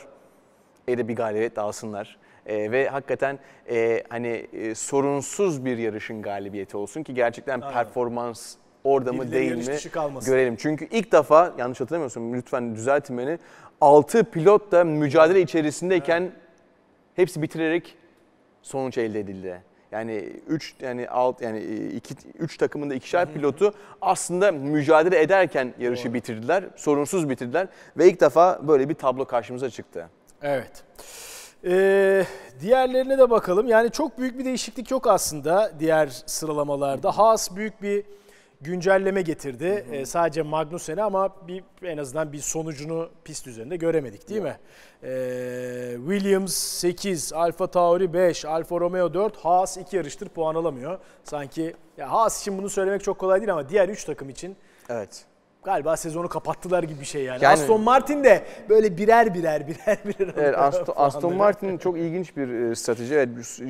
E de bir galibiyet alsınlar. E, ve hakikaten e, hani e, sorunsuz bir yarışın galibiyeti olsun ki gerçekten Aynen. performans orada mı değil mi görelim. Çünkü ilk defa yanlış hatırlamıyorsun lütfen düzeltin beni. 6 pilot da mücadele içerisindeyken evet. hepsi bitirerek sonuç elde edildi. Yani 3 yani alt yani 2 3 takımın da ikişer pilotu aslında mücadele ederken yarışı Doğru. bitirdiler. Sorunsuz bitirdiler ve ilk defa böyle bir tablo karşımıza çıktı. Evet. Ee, diğerlerine de bakalım. Yani çok büyük bir değişiklik yok aslında diğer sıralamalarda. Haas büyük bir güncelleme getirdi. Hı hı. E, sadece Magnussen'e ama bir en azından bir sonucunu pist üzerinde göremedik değil hı. mi? E, Williams 8, Alfa Tauri 5, Alfa Romeo 4, Haas 2 yarıştır puan alamıyor. Sanki ya Haas için bunu söylemek çok kolay değil ama diğer 3 takım için Evet galiba sezonu kapattılar gibi bir şey yani. yani Aston Martin de böyle birer birer (laughs) birer birer. Evet, Aston, Aston Martin çok ilginç bir e, strateji. Evet,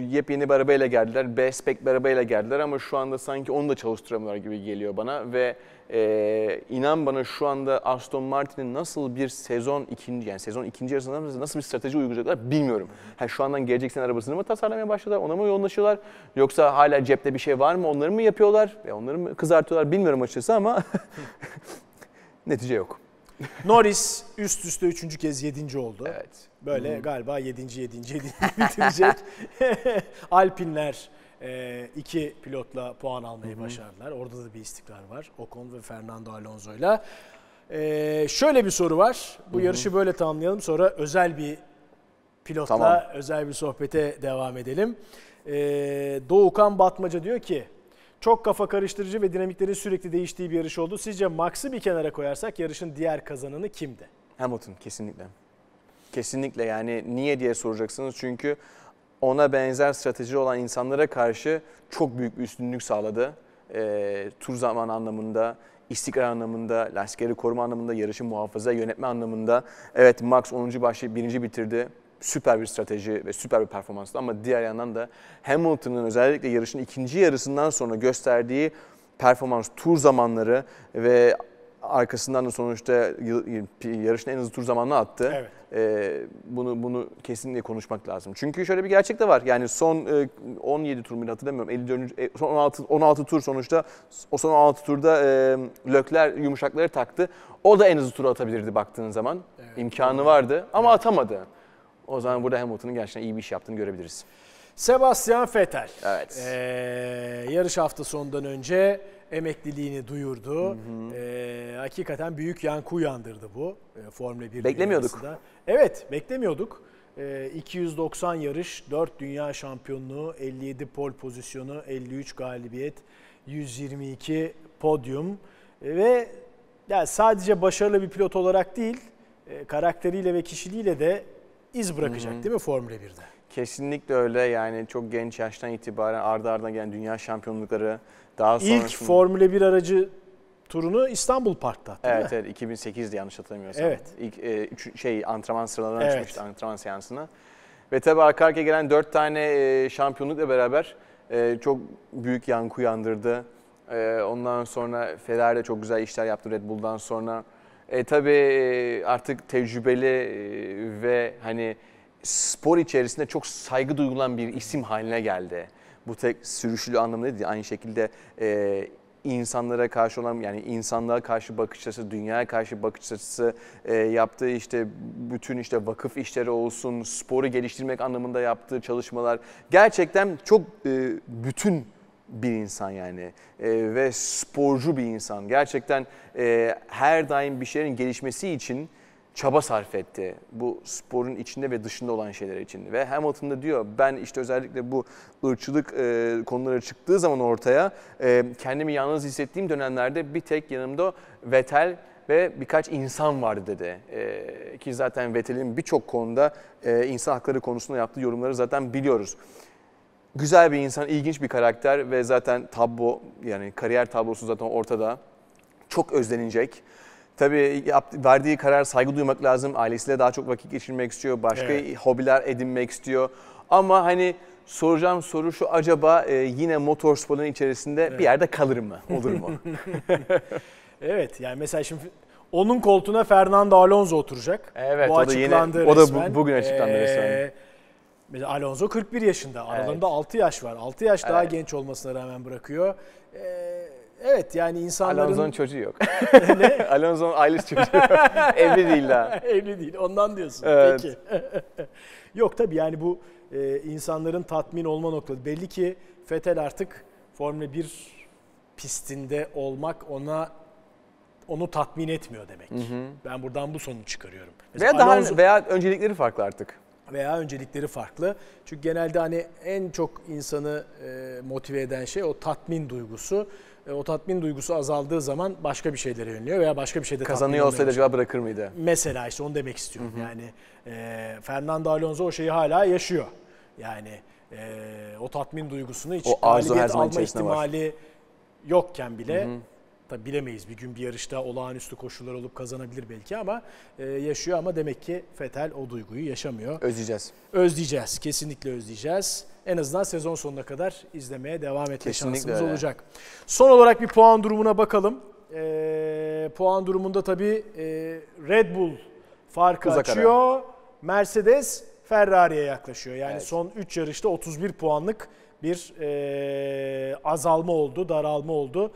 yepyeni bir arabayla geldiler. B spec bir arabayla geldiler ama şu anda sanki onu da çalıştıramıyorlar gibi geliyor bana ve e, inan bana şu anda Aston Martin'in nasıl bir sezon ikinci yani sezon ikinci yarısında nasıl bir strateji uygulayacaklar bilmiyorum. Ha, şu andan gelecek sene arabasını mı tasarlamaya başladılar, ona mı yoğunlaşıyorlar yoksa hala cepte bir şey var mı onları mı yapıyorlar ve onları mı kızartıyorlar bilmiyorum açıkçası ama (laughs) netice yok. (laughs) Norris üst üste üçüncü kez yedinci oldu. Evet. Böyle hmm. galiba yedinci yedinci yedinci (laughs) bitirecek. (laughs) Alpinler e, iki pilotla puan almayı hmm. başardılar. Orada da bir istikrar var. Ocon ve Fernando Alonso'yla. E, şöyle bir soru var. Bu hmm. yarışı böyle tamamlayalım. Sonra özel bir pilotla tamam. özel bir sohbete devam edelim. E, Doğukan Batmaca diyor ki çok kafa karıştırıcı ve dinamiklerin sürekli değiştiği bir yarış oldu. Sizce Max'ı bir kenara koyarsak yarışın diğer kazananı kimdi? Hamilton kesinlikle. Kesinlikle yani niye diye soracaksınız çünkü ona benzer strateji olan insanlara karşı çok büyük bir üstünlük sağladı. E, tur zaman anlamında, istikrar anlamında, lastikleri koruma anlamında, yarışı muhafaza, yönetme anlamında. Evet Max 10. başı 1. bitirdi süper bir strateji ve süper bir performanstı ama diğer yandan da Hamilton'ın özellikle yarışın ikinci yarısından sonra gösterdiği performans, tur zamanları ve arkasından da sonuçta yarışın en hızlı tur zamanını attı. Evet. Ee, bunu bunu kesinlikle konuşmak lazım. Çünkü şöyle bir gerçek de var. Yani son 17 e, tur mu hatırlamıyorum. 54 e, son 16 16 tur sonuçta o son 16 turda e, lökler yumuşakları taktı. O da en hızlı turu atabilirdi baktığın zaman. Evet. İmkanı vardı ama evet. atamadı. O zaman burada Hamilton'ın gerçekten iyi bir iş yaptığını görebiliriz. Sebastian Vettel. Evet. Ee, yarış hafta sonundan önce emekliliğini duyurdu. Hı hı. Ee, hakikaten büyük yankı uyandırdı bu e, Formula 1. Beklemiyorduk. Dünyasında. Evet, beklemiyorduk. E, ee, 290 yarış, 4 dünya şampiyonluğu, 57 pol pozisyonu, 53 galibiyet, 122 podyum ee, ve yani sadece başarılı bir pilot olarak değil, e, karakteriyle ve kişiliğiyle de iz bırakacak Hı-hı. değil mi Formula 1'de? Kesinlikle öyle yani çok genç yaştan itibaren ardı ardına gelen dünya şampiyonlukları daha sonra... İlk Formula 1 aracı turunu İstanbul Park'ta attı. Evet evet 2008'di yanlış hatırlamıyorsam. Evet. İlk e, üç, şey antrenman sıralarına evet. açmıştı antrenman seansına. Ve tabii arka arkaya gelen 4 tane e, şampiyonlukla beraber e, çok büyük yankı uyandırdı. E, ondan sonra Ferrari çok güzel işler yaptı Red Bull'dan sonra. E, tabii e, artık tecrübeli e, ve hani spor içerisinde çok saygı duyulan bir isim haline geldi. Bu tek sürüşlü anlamda değil. Aynı şekilde e, insanlara karşı olan yani insanlığa karşı bakış açısı, dünyaya karşı bakış açısı e, yaptığı işte bütün işte vakıf işleri olsun, sporu geliştirmek anlamında yaptığı çalışmalar gerçekten çok e, bütün bir insan yani e, ve sporcu bir insan. Gerçekten e, her daim bir şeylerin gelişmesi için çaba sarf etti. Bu sporun içinde ve dışında olan şeyler için. Ve Hamilton'da diyor ben işte özellikle bu ırçılık e, konuları çıktığı zaman ortaya e, kendimi yalnız hissettiğim dönemlerde bir tek yanımda Vettel ve birkaç insan vardı dedi. E, ki zaten Vettel'in birçok konuda e, insan hakları konusunda yaptığı yorumları zaten biliyoruz güzel bir insan, ilginç bir karakter ve zaten tablo yani kariyer tablosu zaten ortada. Çok özlenecek. Tabii yaptığı, verdiği karar saygı duymak lazım. Ailesiyle daha çok vakit geçirmek istiyor. Başka evet. hobiler edinmek istiyor. Ama hani soracağım soru şu acaba e, yine motorsporun içerisinde evet. bir yerde kalır mı? Olur mu? (laughs) evet yani mesela şimdi onun koltuğuna Fernando Alonso oturacak. Evet bu o da yeni o da bu, bugün açıklandı ee, resmen. Mesela Alonso 41 yaşında. Aralarında evet. 6 yaş var. 6 yaş evet. daha genç olmasına rağmen bırakıyor. Ee, evet yani insanların... Alonso'nun çocuğu yok. (laughs) ne? (laughs) Alonso'nun ailesi çocuğu yok. (laughs) Evli değil daha. Evli değil. Ondan diyorsun. Evet. Peki. yok tabii yani bu e, insanların tatmin olma noktası. Belli ki Fetel artık Formula 1 pistinde olmak ona onu tatmin etmiyor demek. Hı hı. Ben buradan bu sonucu çıkarıyorum. Mesela veya Alonso... daha veya öncelikleri farklı artık veya öncelikleri farklı. Çünkü genelde hani en çok insanı e, motive eden şey o tatmin duygusu. E, o tatmin duygusu azaldığı zaman başka bir şeylere yönlüyor veya başka bir şeyde kazanıyor olsaydı acaba bırakır mıydı? Mesela işte onu demek istiyorum. Hı hı. Yani e, Fernando Alonso o şeyi hala yaşıyor. Yani e, o tatmin duygusunu hiç o alma ihtimali var. yokken bile hı hı Tabi bilemeyiz bir gün bir yarışta olağanüstü koşullar olup kazanabilir belki ama e, yaşıyor ama demek ki Fetel o duyguyu yaşamıyor. Özleyeceğiz. Özleyeceğiz. Kesinlikle özleyeceğiz. En azından sezon sonuna kadar izlemeye devam etme Kesinlikle şansımız öyle. olacak. Son olarak bir puan durumuna bakalım. E, puan durumunda tabi e, Red Bull farkı Uzak açıyor. Ara. Mercedes Ferrari'ye yaklaşıyor. Yani evet. son 3 yarışta 31 puanlık bir e, azalma oldu, daralma oldu.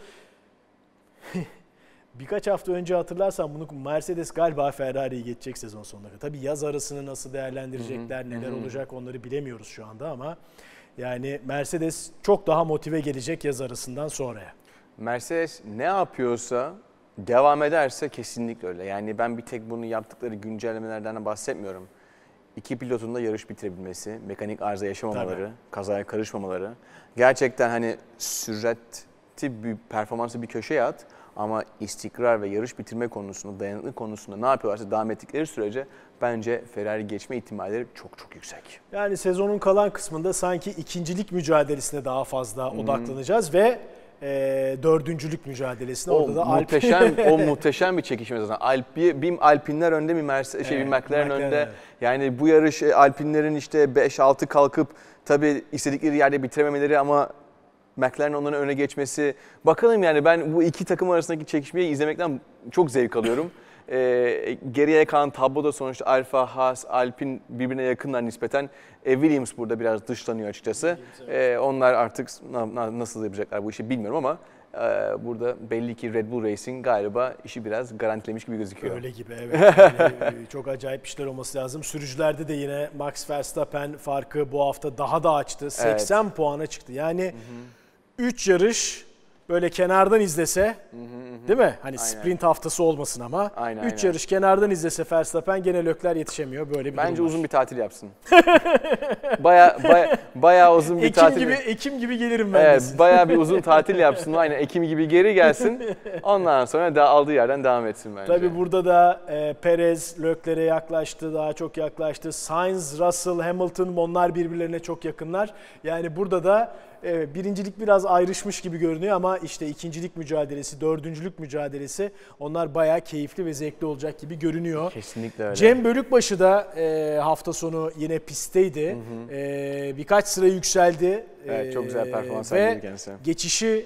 (laughs) Birkaç hafta önce hatırlarsan bunu Mercedes galiba Ferrari'yi geçecek sezon sonunda. Tabii yaz arasını nasıl değerlendirecekler, Hı-hı. neler Hı-hı. olacak onları bilemiyoruz şu anda ama yani Mercedes çok daha motive gelecek yaz arasından sonraya. Mercedes ne yapıyorsa devam ederse kesinlikle öyle. Yani ben bir tek bunu yaptıkları güncellemelerden bahsetmiyorum. İki pilotun da yarış bitirebilmesi, mekanik arıza yaşamamaları, Tabii. kazaya karışmamaları. Gerçekten hani sürati bir performansı bir köşeye at ama istikrar ve yarış bitirme konusunda, dayanıklı konusunda ne yapıyorlarsa devam ettikleri sürece bence Ferrari geçme ihtimalleri çok çok yüksek. Yani sezonun kalan kısmında sanki ikincilik mücadelesine daha fazla hmm. odaklanacağız ve e, dördüncülük mücadelesine. O Orada da muhteşem, Alp... o (laughs) muhteşem bir çekişme zaten. Alp, BİM Alpinler önde mi Merse, evet, şey, evet, McLaren, önde. Yani bu yarış e, Alpinlerin işte 5-6 kalkıp tabii istedikleri yerde bitirememeleri ama McLaren onların öne geçmesi. Bakalım yani ben bu iki takım arasındaki çekişmeyi izlemekten çok zevk alıyorum. (laughs) e, geriye kalan tabloda sonuçta Alfa, Haas, Alpin birbirine yakınlar nispeten. E, Williams burada biraz dışlanıyor açıkçası. E, onlar artık nasıl yapacaklar bu işi bilmiyorum ama e, burada belli ki Red Bull Racing galiba işi biraz garantilemiş gibi gözüküyor. Öyle gibi evet. yani e, çok acayip işler olması lazım. Sürücülerde de yine Max Verstappen farkı bu hafta daha da açtı. 80 evet. puana çıktı. Yani... Hı hı 3 yarış böyle kenardan izlese hı hı hı. değil mi? Hani aynen. sprint haftası olmasın ama 3 yarış kenardan izlese Verstappen gene Lökler yetişemiyor böyle bir Bence durum uzun bir tatil yapsın. (laughs) baya, baya baya uzun bir Ekim tatil. Gibi, Ekim gibi gelirim ben. Evet, baya bir uzun (laughs) tatil yapsın. Aynen Ekim gibi geri gelsin. Ondan sonra daha aldığı yerden devam etsin bence. Tabii burada da e, Perez Lökler'e yaklaştı, daha çok yaklaştı. Sainz, Russell, Hamilton onlar birbirlerine çok yakınlar. Yani burada da Evet birincilik biraz ayrışmış gibi görünüyor ama işte ikincilik mücadelesi, dördüncülük mücadelesi onlar bayağı keyifli ve zevkli olacak gibi görünüyor. Kesinlikle öyle. Cem Bölükbaşı da e, hafta sonu yine pistteydi. Hı hı. E, birkaç sıra yükseldi. Evet çok güzel e, performans sergiledi kendisi. Geçişi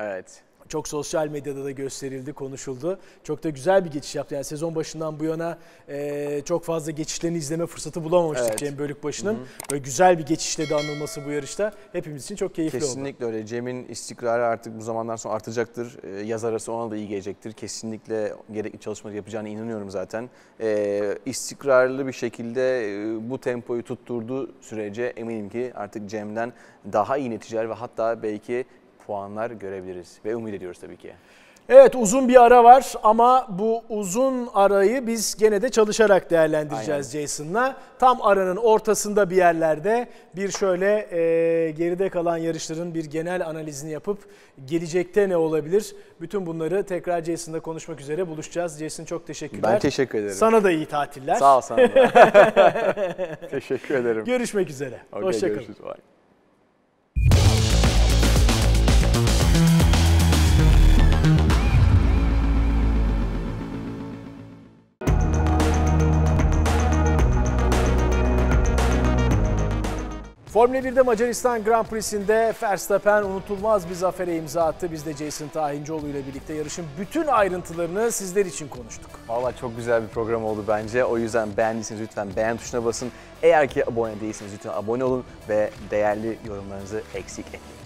Evet çok sosyal medyada da gösterildi, konuşuldu. Çok da güzel bir geçiş yaptı. Yani sezon başından bu yana e, çok fazla geçişlerini izleme fırsatı bulamamıştık evet. Cem Bölükbaşı'nın. Hı -hı. Böyle güzel bir geçişle de anılması bu yarışta hepimiz için çok keyifli Kesinlikle oldu. Kesinlikle öyle. Cem'in istikrarı artık bu zamandan sonra artacaktır. E, yaz arası ona da iyi gelecektir. Kesinlikle gerekli çalışmaları yapacağına inanıyorum zaten. E, istikrarlı bir şekilde e, bu tempoyu tutturduğu sürece eminim ki artık Cem'den daha iyi neticeler ve hatta belki puanlar görebiliriz ve umut ediyoruz tabii ki. Evet uzun bir ara var ama bu uzun arayı biz gene de çalışarak değerlendireceğiz Jason'la. Tam aranın ortasında bir yerlerde bir şöyle e, geride kalan yarışların bir genel analizini yapıp gelecekte ne olabilir? Bütün bunları tekrar Jason'la konuşmak üzere buluşacağız. Jason çok teşekkürler. Ben teşekkür ederim. Sana da iyi tatiller. Sağ ol sana da. (laughs) teşekkür ederim. Görüşmek üzere. Okay, Hoşçakalın. Formula 1'de Macaristan Grand Prix'sinde Verstappen unutulmaz bir zafere imza attı. Biz de Jason Tahincioğlu ile birlikte yarışın bütün ayrıntılarını sizler için konuştuk. Valla çok güzel bir program oldu bence. O yüzden beğendiyseniz lütfen beğen tuşuna basın. Eğer ki abone değilseniz lütfen abone olun ve değerli yorumlarınızı eksik etmeyin.